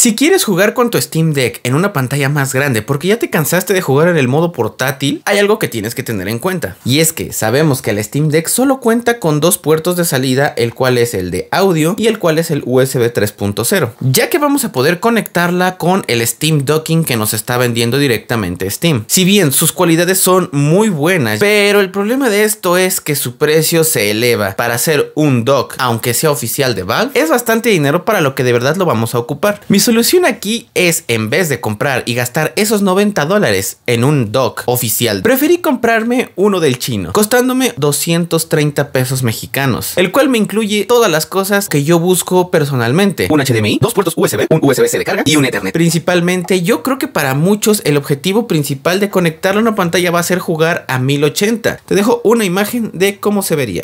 Si quieres jugar con tu Steam Deck en una pantalla más grande porque ya te cansaste de jugar en el modo portátil, hay algo que tienes que tener en cuenta. Y es que sabemos que el Steam Deck solo cuenta con dos puertos de salida, el cual es el de audio y el cual es el USB 3.0. Ya que vamos a poder conectarla con el Steam Docking que nos está vendiendo directamente Steam. Si bien sus cualidades son muy buenas, pero el problema de esto es que su precio se eleva. Para hacer un dock, aunque sea oficial de Valve, es bastante dinero para lo que de verdad lo vamos a ocupar. La solución aquí es, en vez de comprar y gastar esos 90 dólares en un dock oficial, preferí comprarme uno del chino, costándome 230 pesos mexicanos, el cual me incluye todas las cosas que yo busco personalmente. Un HDMI, dos puertos USB, un USB-C de carga y un Ethernet. Principalmente, yo creo que para muchos el objetivo principal de conectarlo a una pantalla va a ser jugar a 1080. Te dejo una imagen de cómo se vería.